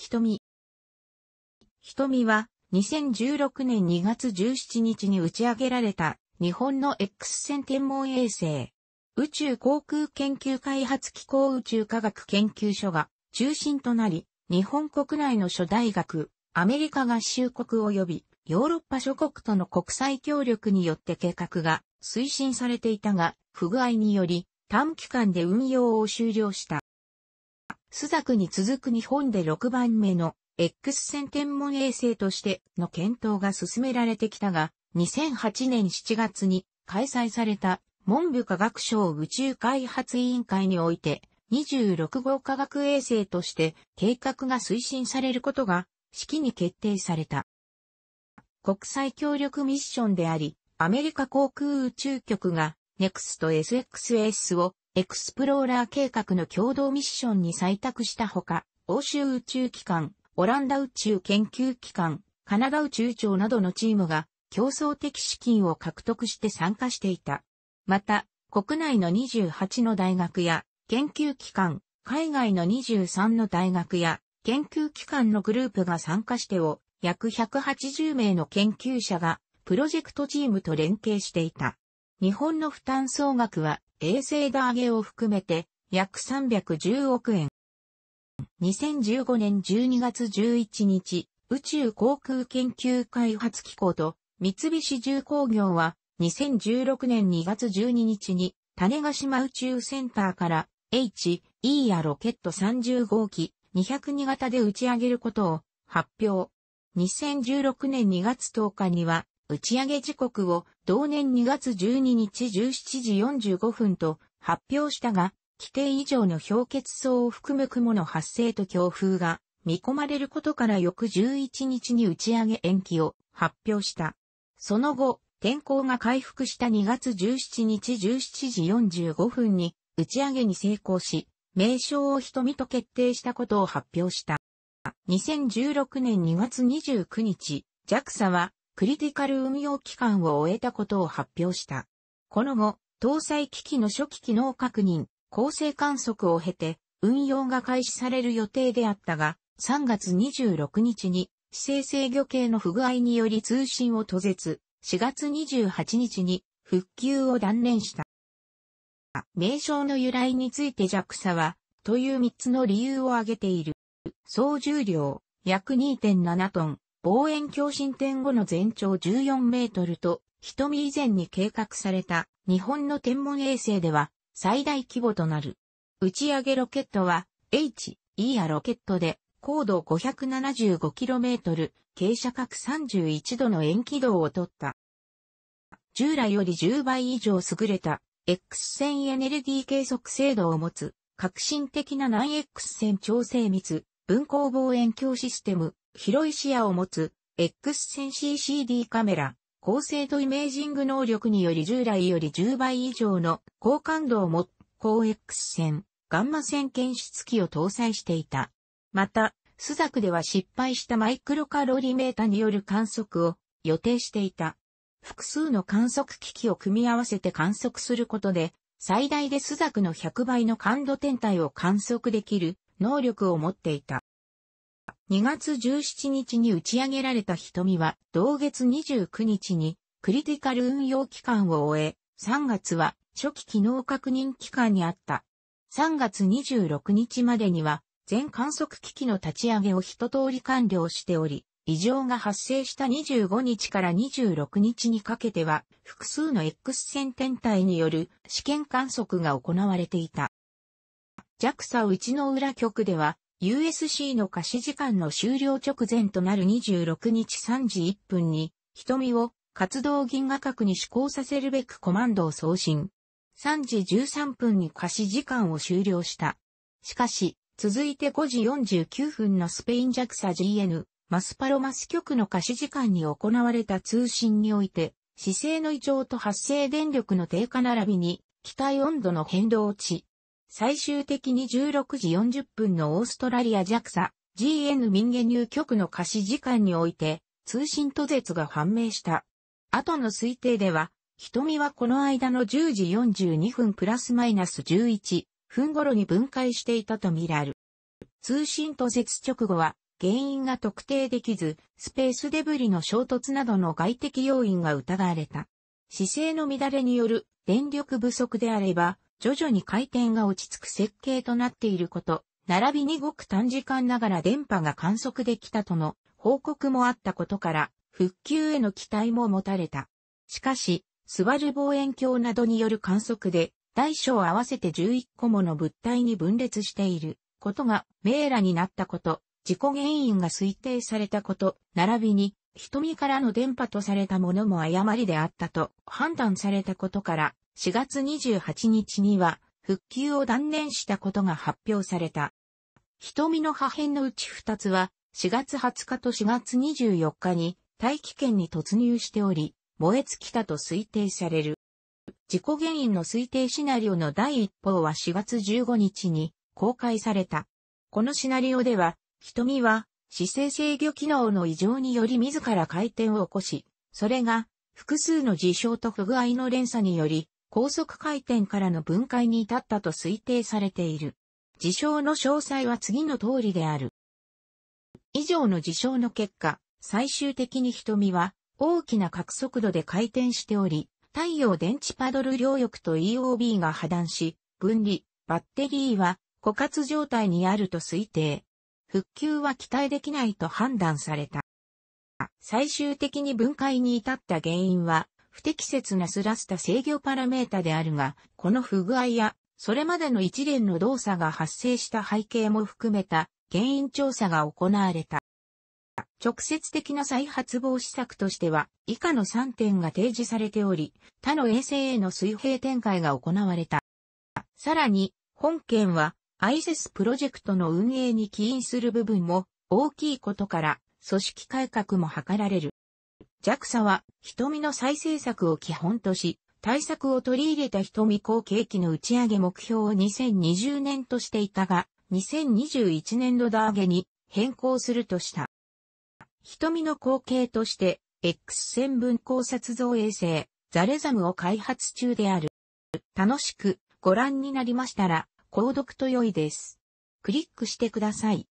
瞳。瞳は、2016年2月17日に打ち上げられた、日本の X 線天文衛星。宇宙航空研究開発機構宇宙科学研究所が中心となり、日本国内の諸大学、アメリカ合衆国及びヨーロッパ諸国との国際協力によって計画が推進されていたが、不具合により短期間で運用を終了した。スザクに続く日本で6番目の X 線天文衛星としての検討が進められてきたが、2008年7月に開催された文部科学省宇宙開発委員会において、26号科学衛星として計画が推進されることが式に決定された。国際協力ミッションであり、アメリカ航空宇宙局が NEXT SXS をエクスプローラー計画の共同ミッションに採択したほか、欧州宇宙機関、オランダ宇宙研究機関、カナダ宇宙庁などのチームが競争的資金を獲得して参加していた。また、国内の28の大学や研究機関、海外の23の大学や研究機関のグループが参加してを約180名の研究者がプロジェクトチームと連携していた。日本の負担総額は衛星打上げを含めて約310億円。2015年12月11日、宇宙航空研究開発機構と三菱重工業は2016年2月12日に種ヶ島宇宙センターから H、E やロケット30号機202型で打ち上げることを発表。2016年2月10日には打ち上げ時刻を同年2月12日17時45分と発表したが、規定以上の氷結層を含む雲の発生と強風が見込まれることから翌11日に打ち上げ延期を発表した。その後、天候が回復した2月17日17時45分に打ち上げに成功し、名称を瞳と決定したことを発表した。2016年2月29日、JAXA はクリティカル運用期間を終えたことを発表した。この後、搭載機器の初期機能確認、構成観測を経て、運用が開始される予定であったが、3月26日に、姿勢制御系の不具合により通信を途絶、4月28日に復旧を断念した。名称の由来について JAXA は、という3つの理由を挙げている。総重量、約2.7トン、望遠鏡進展後の全長14メートルと、瞳以前に計画された日本の天文衛星では最大規模となる。打ち上げロケットは HER ロケットで高度 575km、傾斜角31度の円軌道を取った。従来より10倍以上優れた X 線エネルギー計測精度を持つ革新的な南 X 線調整密分光望遠鏡システム、広い視野を持つ X 線 CCD カメラ、高精度イメージング能力により従来より10倍以上の高感度を持つ高 X 線、ガンマ線検出器を搭載していた。また、スザクでは失敗したマイクロカロリメータによる観測を予定していた。複数の観測機器を組み合わせて観測することで、最大でスザクの100倍の感度天体を観測できる能力を持っていた。2月17日に打ち上げられた瞳は、同月29日に、クリティカル運用期間を終え、3月は初期機能確認期間にあった。3月26日までには、全観測機器の立ち上げを一通り完了しており、異常が発生した25日から26日にかけては、複数の X 線天体による試験観測が行われていた。JAXA 内の裏局では、USC の貸し時間の終了直前となる26日3時1分に、瞳を活動銀河核に試行させるべくコマンドを送信。3時13分に貸し時間を終了した。しかし、続いて5時49分のスペイン JAXA GN、マスパロマス局の貸し時間に行われた通信において、姿勢の異常と発生電力の低下並びに、機体温度の変動値、最終的に16時40分のオーストラリア JAXA、GN 民芸入局の可視時間において、通信途絶が判明した。後の推定では、瞳はこの間の10時42分プラスマイナス11分頃に分解していたとみられる。通信途絶直後は、原因が特定できず、スペースデブリの衝突などの外的要因が疑われた。姿勢の乱れによる電力不足であれば、徐々に回転が落ち着く設計となっていること、並びにごく短時間ながら電波が観測できたとの報告もあったことから、復旧への期待も持たれた。しかし、スバル望遠鏡などによる観測で、大小合わせて11個もの物体に分裂していることが明らになったこと、事故原因が推定されたこと、並びに瞳からの電波とされたものも誤りであったと判断されたことから、4月28日には復旧を断念したことが発表された。瞳の破片のうち2つは4月20日と4月24日に大気圏に突入しており、燃え尽きたと推定される。事故原因の推定シナリオの第一報は4月15日に公開された。このシナリオでは、瞳は姿勢制御機能の異常により自ら回転を起こし、それが複数の事象と不具合の連鎖により高速回転からの分解に至ったと推定されている。事象の詳細は次の通りである。以上の事象の結果、最終的に瞳は大きな角速度で回転しており、太陽電池パドル両翼と EOB が破断し、分離、バッテリーは枯渇状態にあると推定。復旧は期待できないと判断された。最終的に分解に至った原因は、不適切なスラスタ制御パラメータであるが、この不具合や、それまでの一連の動作が発生した背景も含めた原因調査が行われた。直接的な再発防止策としては、以下の3点が提示されており、他の衛星への水平展開が行われた。さらに、本件は、ISIS プロジェクトの運営に起因する部分も大きいことから、組織改革も図られる。JAXA は瞳の再製作を基本とし、対策を取り入れた瞳後継機の打ち上げ目標を2020年としていたが、2021年度打上げに変更するとした。瞳の後継として、X 線分光撮像衛星、ザレザムを開発中である。楽しくご覧になりましたら、購読と良いです。クリックしてください。